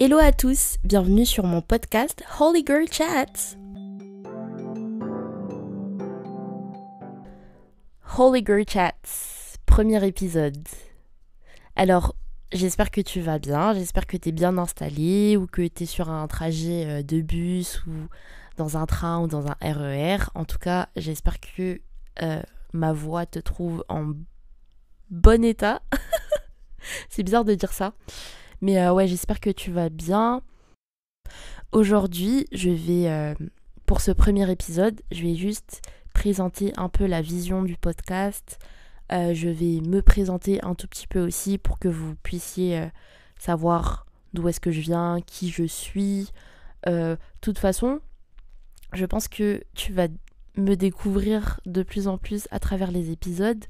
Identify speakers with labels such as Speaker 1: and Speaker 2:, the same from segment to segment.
Speaker 1: Hello à tous, bienvenue sur mon podcast Holy Girl Chats. Holy Girl Chats, premier épisode. Alors, j'espère que tu vas bien, j'espère que tu es bien installé ou que tu es sur un trajet euh, de bus ou dans un train ou dans un RER. E en tout cas, j'espère que euh, ma voix te trouve en bon état. C'est bizarre de dire ça. Mais euh, ouais, j'espère que tu vas bien. Aujourd'hui, je vais, euh, pour ce premier épisode, je vais juste présenter un peu la vision du podcast. Euh, je vais me présenter un tout petit peu aussi pour que vous puissiez savoir d'où est-ce que je viens, qui je suis. De toute façon, je pense que tu vas me découvrir de plus en plus à travers les épisodes,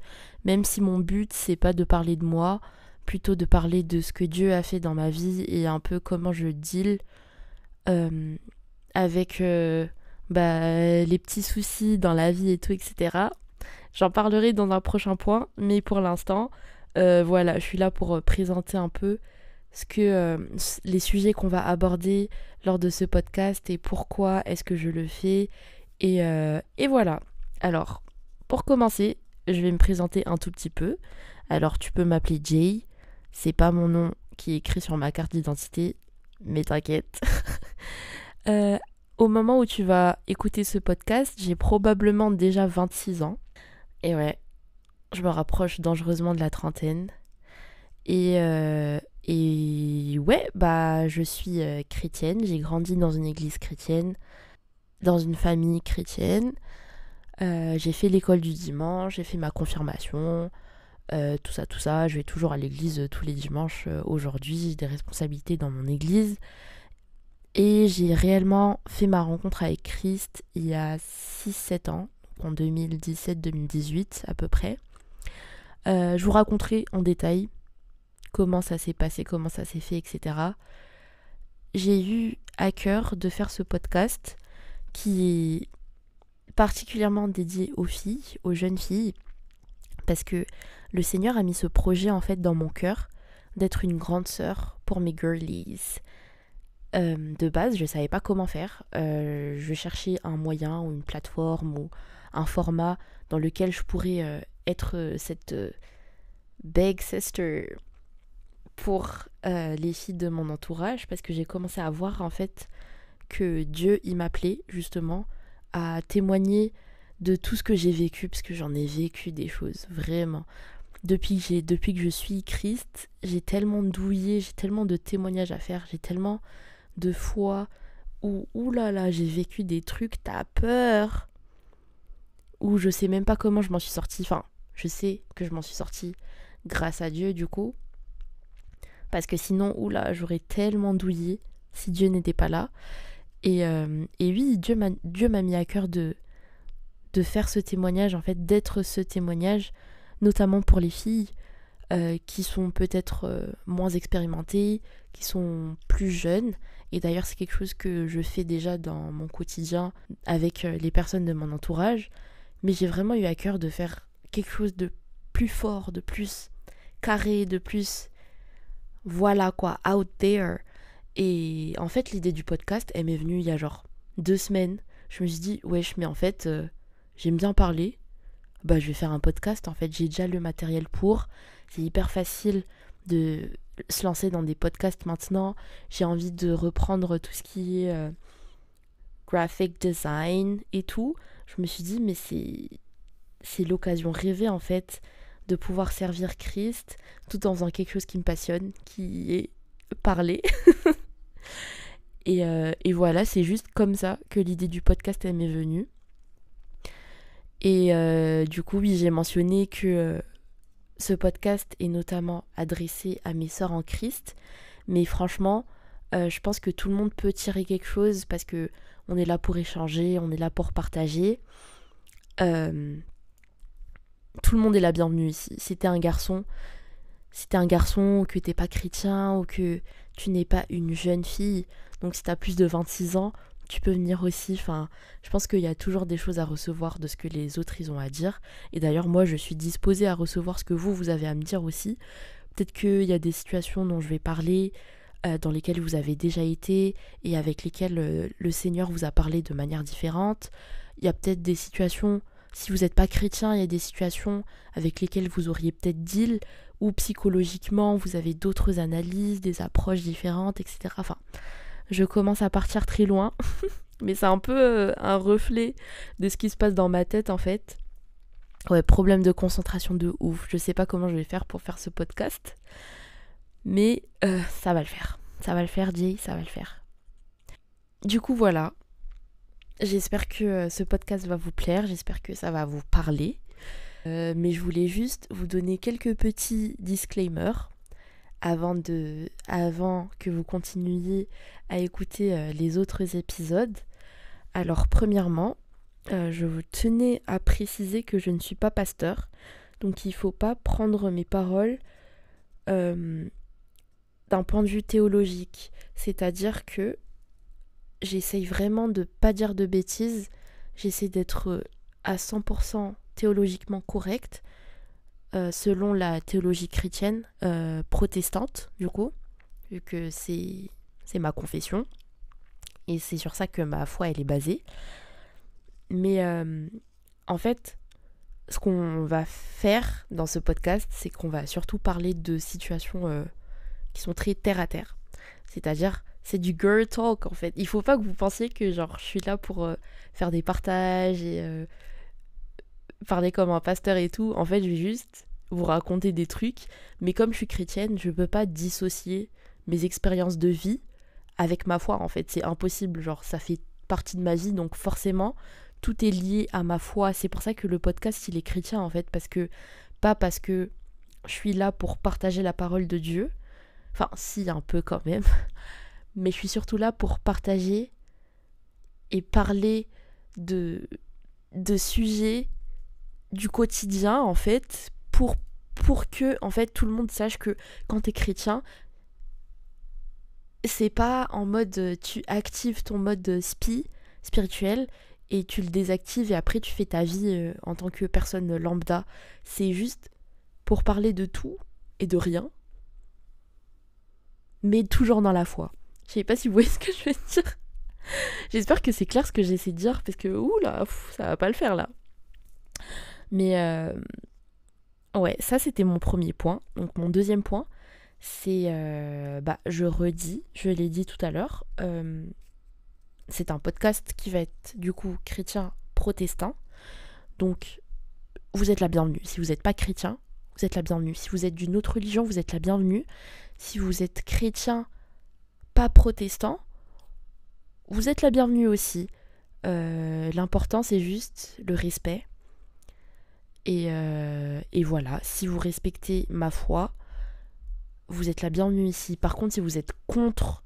Speaker 1: même si mon but c'est pas de parler de moi, plutôt de parler de ce que Dieu a fait dans ma vie et un peu comment je deal euh, avec euh, bah, les petits soucis dans la vie et tout, etc. J'en parlerai dans un prochain point, mais pour l'instant, euh, voilà, je suis là pour présenter un peu ce que les sujets qu'on va aborder lors de ce podcast et pourquoi est-ce que je le fais. Et, et voilà. Alors, pour commencer, je vais me présenter un tout petit peu. Alors tu peux m'appeler Jay, c'est pas mon nom qui est écrit sur ma carte d'identité, mais t'inquiète. Euh, au moment où tu vas écouter ce podcast, j'ai probablement déjà 26 ans. Et ouais, je me rapproche dangereusement de la trentaine. Et, euh, et ouais, bah je suis euh, chrétienne, j'ai grandi dans une église chrétienne, dans une famille chrétienne. j'ai fait l'école du dimanche, j'ai fait ma confirmation, euh, tout ça, tout ça. Je vais toujours à l'église euh, tous les dimanches. Euh, aujourd'hui, j'ai des responsabilités dans mon église. Et j'ai réellement fait ma rencontre avec Christ il y a 6-7 ans, en 2017-2018 à peu près. je vous raconterai en détail comment ça s'est passé, comment ça s'est fait, etc. J'ai eu à cœur de faire ce podcast qui est particulièrement dédié aux filles, aux jeunes filles, parce que le Seigneur a mis ce projet en fait dans mon cœur d'être une grande sœur pour mes girlies. Euh, de base, je ne savais pas comment faire. Euh, je cherchais un moyen ou une plateforme ou un format dans lequel je pourrais euh, être cette big sister pour les filles de mon entourage parce que j'ai commencé à voir en fait que Dieu il m'appelait justement à témoigner de tout ce que j'ai vécu parce que j'en ai vécu des choses vraiment depuis que, depuis que je suis Christ, j'ai tellement douillé, j'ai tellement de témoignages à faire, j'ai tellement de foi. où, oulala, là là, j'ai vécu des trucs, t'as peur, où je sais même pas comment je m'en suis sortie, enfin, je sais que je m'en suis sortie grâce à Dieu du coup, parce que sinon, là, j'aurais tellement douillé si Dieu n'était pas là. Et, euh, oui, Dieu m'a mis à cœur de, de faire ce témoignage, en fait, d'être ce témoignage, notamment pour les filles euh, qui sont peut-être euh, moins expérimentées, qui sont plus jeunes. Et d'ailleurs, c'est quelque chose que je fais déjà dans mon quotidien avec euh, les personnes de mon entourage. Mais j'ai vraiment eu à cœur de faire quelque chose de plus fort, de plus carré, de plus. Voilà quoi, out there. Et en fait, l'idée du podcast, elle m'est venue il y a genre deux semaines. Je me suis dit, wesh, mais en fait, j'aime bien parler bah, je vais faire un podcast. En fait, j'ai déjà le matériel pour. C'est hyper facile de se lancer dans des podcasts maintenant. J'ai envie de reprendre tout ce qui est euh, graphic design et tout. Je me suis dit, mais c'est, c'est l'occasion rêvée en fait de pouvoir servir Christ tout en faisant quelque chose qui me passionne, qui est parler. et, euh, et voilà, c'est juste comme ça que l'idée du podcast elle m'est venue. Et euh, du coup, oui, j'ai mentionné que euh, ce podcast est notamment adressé à mes sœurs en Christ. Mais franchement, euh, je pense que tout le monde peut tirer quelque chose parce que on est là pour échanger, on est là pour partager. tout le monde est la bienvenue ici. Si t'es un garçon, si t'es un garçon ou que t'es pas chrétien ou que tu n'es pas une jeune fille, donc si t'as plus de 26 ans, tu peux venir aussi. Enfin, je pense qu'il y a toujours des choses à recevoir de ce que les autres ils ont à dire. Et d'ailleurs, moi, je suis disposée à recevoir ce que vous, vous avez à me dire aussi. Peut-être qu'il y a des situations dont je vais parler, euh, dans lesquelles vous avez déjà été et avec lesquelles euh, le Seigneur vous a parlé de manière différente. Il y a peut-être des situations, si vous n'êtes pas chrétien, il y a des situations avec lesquelles vous auriez peut-être deal ou psychologiquement vous avez d'autres analyses, des approches différentes, etc. Enfin, je commence à partir très loin. Mais c'est un peu euh, un reflet de ce qui se passe dans ma tête en fait. Ouais, problème de concentration de ouf. Je sais pas comment je vais faire pour faire ce podcast. Mais euh, ça va le faire. Ça va le faire, Jay, ça va le faire. Du coup, voilà. J'espère que euh, ce podcast va vous plaire. J'espère que ça va vous parler. mais je voulais juste vous donner quelques petits disclaimers avant, que vous continuiez à écouter euh, les autres épisodes. Alors premièrement, euh, je vous tenais à préciser que je ne suis pas pasteur, donc il ne faut pas prendre mes paroles euh, d'un point de vue théologique. C'est-à-dire que j'essaye vraiment de ne pas dire de bêtises, j'essaie d'être à 100% théologiquement correcte, euh, selon la théologie chrétienne euh, protestante, du coup, vu que c'est, c'est ma confession, et c'est sur ça que ma foi, elle est basée. Mais euh, en fait, ce qu'on va faire dans ce podcast, c'est qu'on va surtout parler de situations qui sont très terre-à-terre. C'est-à-dire, c'est du girl talk, en fait. Il faut pas que vous pensiez que, genre, je suis là pour faire des partages et parler comme un pasteur et tout. En fait, je vais juste vous raconter des trucs. Mais comme je suis chrétienne, je peux pas dissocier mes expériences de vie avec ma foi, en fait. C'est impossible. Genre, ça fait partie de ma vie. Donc, forcément, tout est lié à ma foi. C'est pour ça que le podcast, il est chrétien, en fait. Parce que, pas parce que je suis là pour partager la parole de Dieu. Enfin, si, un peu quand même. Mais je suis surtout là pour partager et parler de, de sujets du quotidien en fait pour pour que en fait tout le monde sache que quand es chrétien c'est pas en mode euh, tu actives ton mode euh, spi spirituel et tu le désactives et après tu fais ta vie euh, en tant que personne lambda c'est juste pour parler de tout et de rien mais toujours dans la foi je sais pas si vous voyez ce que je veux dire j'espère que c'est clair ce que j'essaie de dire parce que ouh là ça va pas le faire là mais euh, ouais, ça c'était mon premier point. Donc mon deuxième point, c'est, euh, bah, je redis, je l'ai dit tout à l'heure, euh, c'est un podcast qui va être du coup chrétien protestant. Donc vous êtes la bienvenue. Si vous n'êtes pas chrétien, vous êtes la bienvenue. Si vous êtes d'une autre religion, vous êtes la bienvenue. Si vous êtes chrétien, pas protestant, vous êtes la bienvenue aussi. L'important, c'est juste le respect. Euh, et, voilà, si vous respectez ma foi, vous êtes la bienvenue ici. Par contre, si vous êtes contre,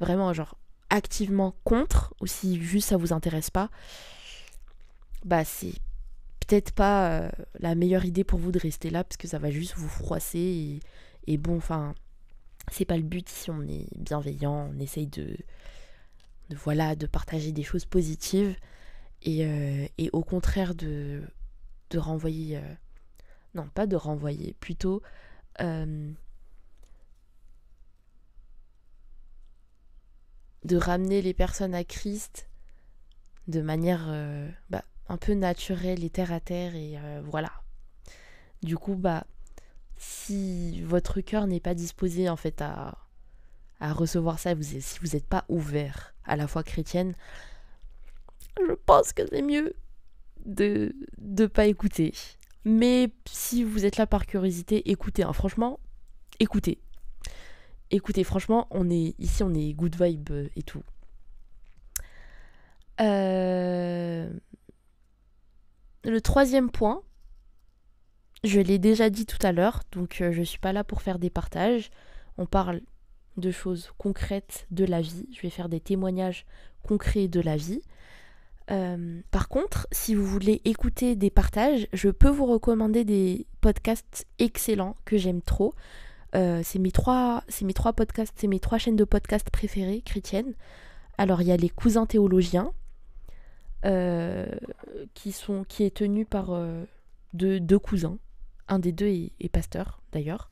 Speaker 1: vraiment genre activement contre, ou si juste ça vous intéresse pas, bah c'est peut-être pas euh, la meilleure idée pour vous de rester là, parce que ça va juste vous froisser. Et, bon, enfin, c'est pas le but si on est bienveillant, on essaye de, de voilà, de partager des choses positives. Et, euh, et au contraire de de renvoyer. Euh, non, pas de renvoyer, plutôt. Euh, de ramener les personnes à Christ de manière euh, bah, un peu naturelle et terre à terre, et voilà. Du coup, bah, si votre cœur n'est pas disposé en fait à, recevoir ça, vous, si vous n'êtes pas ouvert à la foi chrétienne, je pense que c'est mieux de ne pas écouter. Mais si vous êtes là par curiosité, écoutez. Hein, franchement, écoutez. Écoutez, franchement, on est ici, on est good vibe et tout. Euh, le troisième point, je l'ai déjà dit tout à l'heure, donc euh, je ne suis pas là pour faire des partages. On parle de choses concrètes de la vie. Je vais faire des témoignages concrets de la vie. Euh, par contre, si vous voulez écouter des partages, je peux vous recommander des podcasts excellents que j'aime trop. Euh, c'est mes trois, c'est mes trois podcasts, c'est mes trois chaînes de podcasts préférées chrétiennes. Alors il y a les cousins théologiens euh, qui sont, qui est tenu par deux, cousins. Un des deux est, est pasteur d'ailleurs.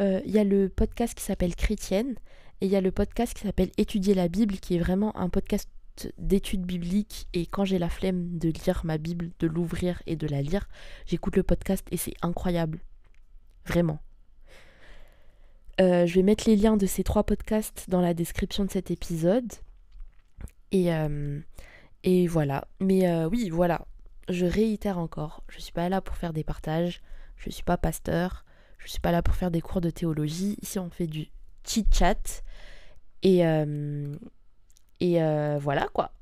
Speaker 1: Il y a le podcast qui s'appelle Chrétienne et il y a le podcast qui s'appelle Étudier la Bible qui est vraiment un podcast d'études bibliques et quand j'ai la flemme de lire ma Bible, de l'ouvrir et de la lire, j'écoute le podcast et c'est incroyable. Vraiment. Euh, je vais mettre les liens de ces trois podcasts dans la description de cet épisode. Et, euh, et voilà. Mais euh, oui, voilà. Je réitère encore. Je ne suis pas là pour faire des partages. Je ne suis pas pasteur. Je ne suis pas là pour faire des cours de théologie. Ici, on fait du chit-chat. Et et euh, voilà quoi.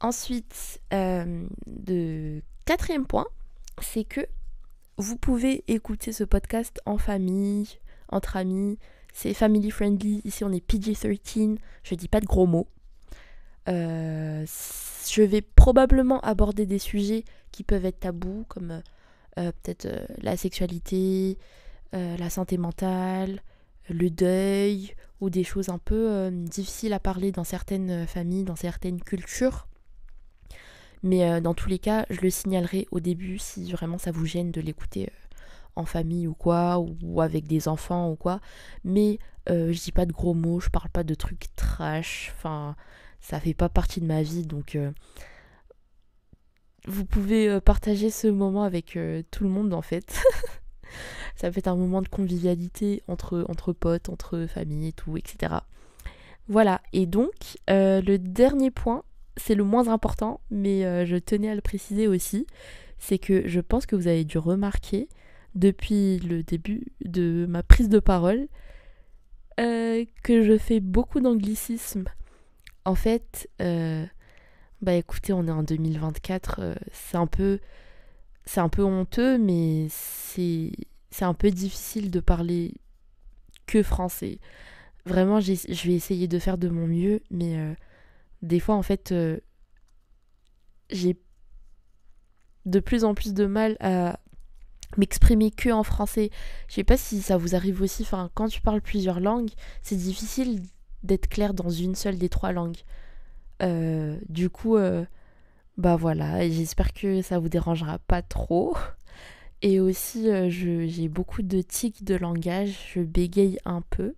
Speaker 1: Ensuite, le euh, quatrième point, c'est que vous pouvez écouter ce podcast en famille, entre amis. C'est family friendly. Ici, on est PG13. Je dis pas de gros mots. Euh, je vais probablement aborder des sujets qui peuvent être tabous, comme peut-être la sexualité, la santé mentale, le deuil ou des choses un peu euh, difficiles à parler dans certaines euh, familles, dans certaines cultures. Mais euh, dans tous les cas, je le signalerai au début si vraiment ça vous gêne de l'écouter en famille ou quoi, ou avec des enfants ou quoi. Mais je dis pas de gros mots, je parle pas de trucs trash, enfin ça fait pas partie de ma vie donc vous pouvez partager ce moment avec tout le monde en fait. ça fait un moment de convivialité entre, entre potes, entre familles et tout, etc. Voilà, et donc euh, le dernier point, c'est le moins important, mais euh, je tenais à le préciser aussi, c'est que je pense que vous avez dû remarquer depuis le début de ma prise de parole euh, que je fais beaucoup d'anglicisme. En fait, bah écoutez, on est en 2024, c'est un peu c'est un peu honteux, mais c'est c'est un peu difficile de parler que français. Vraiment, je vais essayer de faire de mon mieux, mais euh, des fois, en fait, euh, j'ai de plus en plus de mal à m'exprimer que en français. Je sais pas si ça vous arrive aussi, enfin, quand tu parles plusieurs langues, c'est difficile d'être clair dans une seule des trois langues. Euh, du coup, bah voilà, j'espère que ça vous dérangera pas trop. Et aussi, euh, j'ai beaucoup de tics de langage, je bégaye un peu.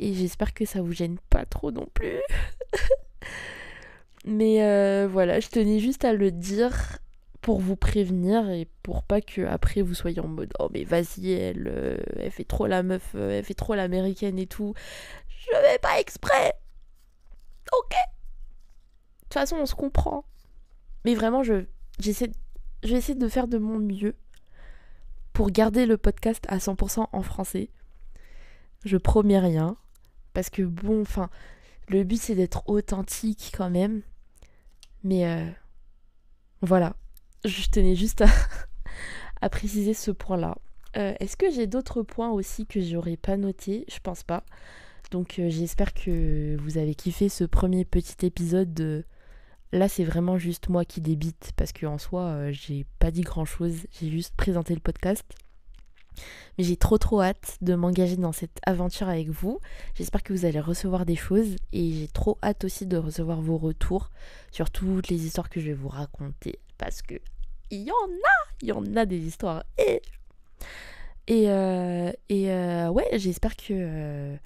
Speaker 1: Et j'espère que ça vous gêne pas trop non plus. Mais euh, voilà, je tenais juste à le dire pour vous prévenir et pour pas que après vous soyez en mode oh mais vas-y elle, euh, elle fait trop la meuf, elle fait trop l'américaine et tout. Je vais pas exprès. Ok. De toute façon on se comprend. Mais vraiment je j'essaie je vais essayer de faire de mon mieux pour garder le podcast à 100% en français. Je promets rien. Parce que bon, enfin, le but c'est d'être authentique quand même. Mais euh, voilà, je tenais juste à, préciser ce point-là. Euh, est-ce que j'ai d'autres points aussi que j'aurais pas noté Je pense pas. Donc euh, j'espère que vous avez kiffé ce premier petit épisode de Là, c'est vraiment juste moi qui débite parce qu'en soi, euh, j'ai pas dit grand chose, j'ai juste présenté le podcast. Mais j'ai trop trop hâte de m'engager dans cette aventure avec vous. J'espère que vous allez recevoir des choses et j'ai trop hâte aussi de recevoir vos retours sur toutes les histoires que je vais vous raconter parce que il y en a, il y en a des histoires et et, euh, euh, ouais, j'espère que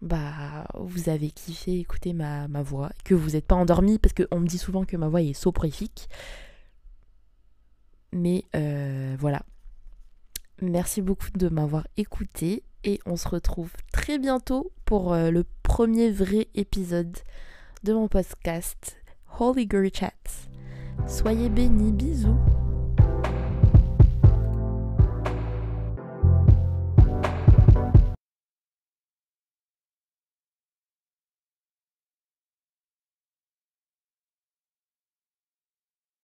Speaker 1: bah vous avez kiffé écouter ma, voix, que vous n'êtes pas endormi, parce qu'on me dit souvent que ma voix est soporifique. Mais euh, voilà. Merci beaucoup de m'avoir écouté et on se retrouve très bientôt pour euh, le premier vrai épisode de mon podcast Holy Girl Chat. Soyez bénis, bisous